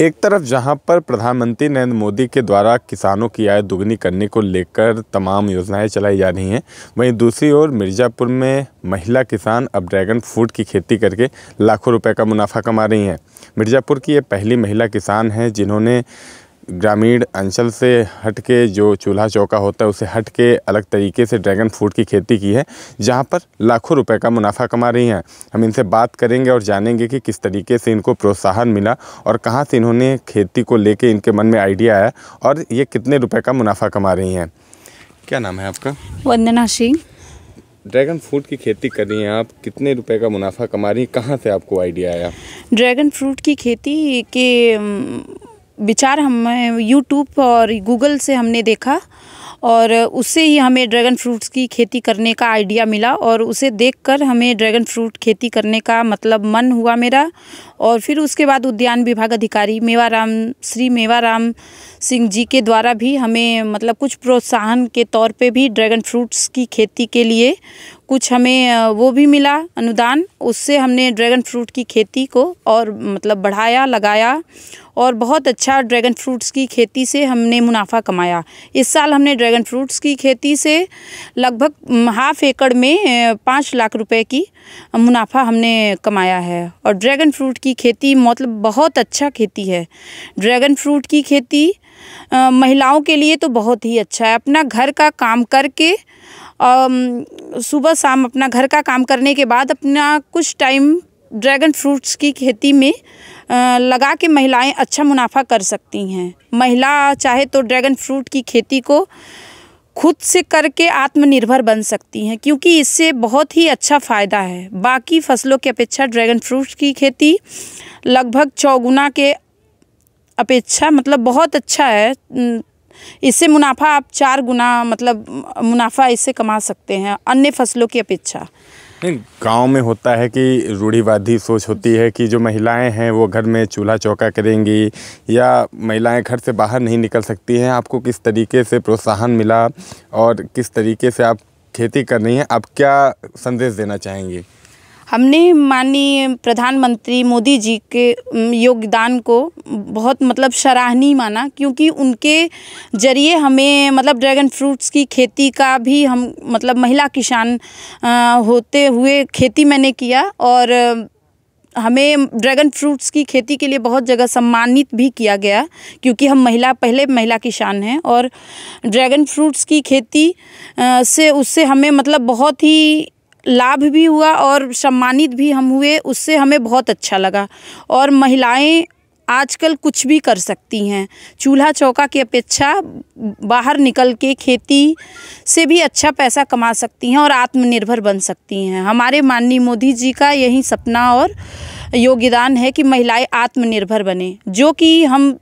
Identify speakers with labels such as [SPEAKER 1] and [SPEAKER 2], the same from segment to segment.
[SPEAKER 1] एक तरफ जहां पर प्रधानमंत्री नरेंद्र मोदी के द्वारा किसानों की आय दुगनी करने को लेकर तमाम योजनाएं चलाई जा रही हैं वहीं दूसरी ओर मिर्ज़ापुर में महिला किसान अब ड्रैगन फ्रूट की खेती करके लाखों रुपए का मुनाफा कमा रही हैं मिर्ज़ापुर की ये पहली महिला किसान हैं जिन्होंने ग्रामीण अंचल से हट के जो चूल्हा चौका होता है उसे हट के अलग तरीके से ड्रैगन फ्रूट की खेती की है जहाँ पर लाखों रुपए का मुनाफा कमा रही हैं हम इनसे बात करेंगे और जानेंगे कि किस तरीके से इनको प्रोत्साहन मिला और कहाँ से इन्होंने खेती को लेके इनके मन में आइडिया आया और ये कितने रुपये का मुनाफा कमा रही हैं क्या नाम है आपका
[SPEAKER 2] वंदना सिंह
[SPEAKER 1] ड्रैगन फ्रूट की खेती कर रही हैं आप कितने रुपए का मुनाफा कमा रही हैं कहाँ से आपको आइडिया आया
[SPEAKER 2] ड्रैगन फ्रूट की खेती के विचार हम यूट्यूब और गूगल से हमने देखा और उससे ही हमें ड्रैगन फ्रूट्स की खेती करने का आइडिया मिला और उसे देखकर हमें ड्रैगन फ्रूट खेती करने का मतलब मन हुआ मेरा और फिर उसके बाद उद्यान विभाग अधिकारी मेवाराम श्री मेवाराम सिंह जी के द्वारा भी हमें मतलब कुछ प्रोत्साहन के तौर पे भी ड्रैगन फ्रूट्स की खेती के लिए कुछ हमें वो भी मिला अनुदान उससे हमने ड्रैगन फ्रूट की खेती को और मतलब बढ़ाया लगाया और बहुत अच्छा ड्रैगन फ्रूट्स की खेती से हमने मुनाफा कमाया इस साल हमने ड्रैगन फ्रूट्स की खेती से लगभग हाफ एकड़ में पाँच लाख रुपए की मुनाफा हमने कमाया है और ड्रैगन फ्रूट की खेती मतलब बहुत अच्छा खेती है ड्रैगन फ्रूट की खेती महिलाओं के लिए तो बहुत ही अच्छा है अपना घर का काम करके सुबह शाम अपना घर का काम करने के बाद अपना कुछ टाइम ड्रैगन फ्रूट्स की खेती में लगा के महिलाएं अच्छा मुनाफा कर सकती हैं महिला चाहे तो ड्रैगन फ्रूट की खेती को खुद से करके आत्मनिर्भर बन सकती हैं क्योंकि इससे बहुत ही अच्छा फ़ायदा है बाकी फसलों की अपेक्षा ड्रैगन फ्रूट की खेती लगभग चौगुना के अपेक्षा मतलब बहुत अच्छा है इससे मुनाफा आप चार गुना मतलब मुनाफा इससे कमा सकते हैं अन्य फसलों की अपेक्षा
[SPEAKER 1] गांव में होता है कि रूढ़ीवादी सोच होती है कि जो महिलाएं हैं वो घर में चूल्हा चौका करेंगी या महिलाएं घर से बाहर नहीं निकल सकती हैं आपको किस तरीके से प्रोत्साहन मिला और किस तरीके से आप खेती कर रही हैं आप क्या संदेश देना चाहेंगी
[SPEAKER 2] हमने माननीय प्रधानमंत्री मोदी जी के योगदान को बहुत मतलब सराहनीय माना क्योंकि उनके ज़रिए हमें मतलब ड्रैगन फ्रूट्स की खेती का भी हम मतलब महिला किसान होते हुए खेती मैंने किया और हमें ड्रैगन फ्रूट्स की खेती के लिए बहुत जगह सम्मानित भी किया गया क्योंकि हम महिला पहले महिला किसान हैं और ड्रैगन फ्रूट्स की खेती से उससे हमें मतलब बहुत ही लाभ भी हुआ और सम्मानित भी हम हुए उससे हमें बहुत अच्छा लगा और महिलाएं आजकल कुछ भी कर सकती हैं चूल्हा चौका की अपेक्षा बाहर निकल के खेती से भी अच्छा पैसा कमा सकती हैं और आत्मनिर्भर बन सकती हैं हमारे माननीय मोदी जी का यही सपना और योगदान है कि महिलाएं आत्मनिर्भर बने जो कि हम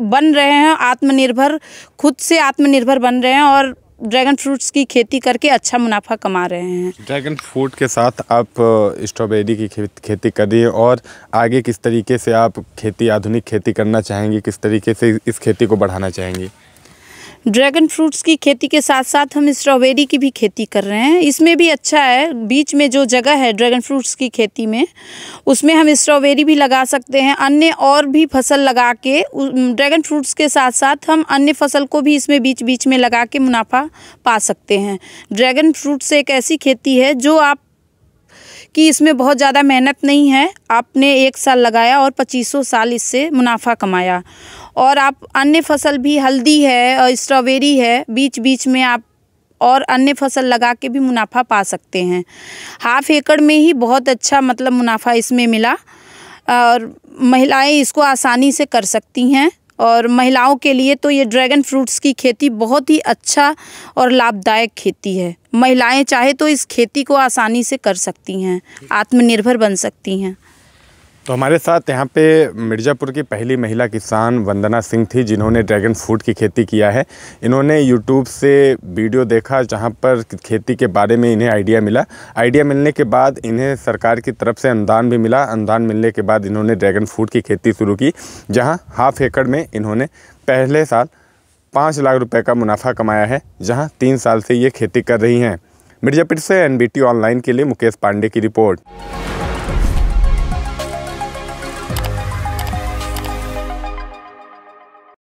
[SPEAKER 2] बन रहे हैं आत्मनिर्भर खुद से आत्मनिर्भर बन रहे हैं और ड्रैगन फ्रूट्स की खेती करके अच्छा मुनाफा कमा रहे हैं
[SPEAKER 1] ड्रैगन फ्रूट के साथ आप स्ट्रॉबेरी की खेती कर रही है और आगे किस तरीके से आप खेती आधुनिक खेती करना चाहेंगे किस तरीके से इस खेती को बढ़ाना चाहेंगे
[SPEAKER 2] ड्रैगन फ्रूट्स की खेती के साथ साथ हम स्ट्रॉबेरी की भी खेती कर रहे हैं इसमें भी अच्छा है बीच में जो जगह है ड्रैगन फ्रूट्स की खेती में उसमें हम स्ट्रॉबेरी भी लगा सकते हैं अन्य और भी फसल लगा के ड्रैगन फ्रूट्स के साथ साथ हम अन्य फसल को भी इसमें बीच बीच में लगा के मुनाफा पा सकते हैं ड्रैगन फ्रूट्स एक ऐसी खेती है जो आप कि इसमें बहुत ज़्यादा मेहनत नहीं है आपने एक साल लगाया और पच्चीसों साल इससे मुनाफा कमाया और आप अन्य फसल भी हल्दी है और स्ट्रॉबेरी है बीच बीच में आप और अन्य फसल लगा के भी मुनाफा पा सकते हैं हाफ एकड़ में ही बहुत अच्छा मतलब मुनाफा इसमें मिला और महिलाएं इसको आसानी से कर सकती हैं और महिलाओं के लिए तो ये ड्रैगन फ्रूट्स की खेती बहुत ही अच्छा और लाभदायक खेती है महिलाएं चाहे तो इस खेती को आसानी से कर सकती हैं आत्मनिर्भर बन सकती हैं
[SPEAKER 1] तो हमारे साथ यहाँ पे मिर्ज़ापुर की पहली महिला किसान वंदना सिंह थी जिन्होंने ड्रैगन फ्रूट की खेती किया है इन्होंने यूट्यूब से वीडियो देखा जहाँ पर खेती के बारे में इन्हें आइडिया मिला आइडिया मिलने के बाद इन्हें सरकार की तरफ से अनुदान भी मिला अनुदान मिलने के बाद इन्होंने ड्रैगन फ्रूट की खेती शुरू की जहाँ हाफ एकड़ में इन्होंने पहले साल पाँच लाख रुपये का मुनाफा कमाया है जहाँ तीन साल से ये खेती कर रही हैं मिर्ज़ापुर से एन ऑनलाइन के लिए मुकेश पांडे की
[SPEAKER 2] रिपोर्ट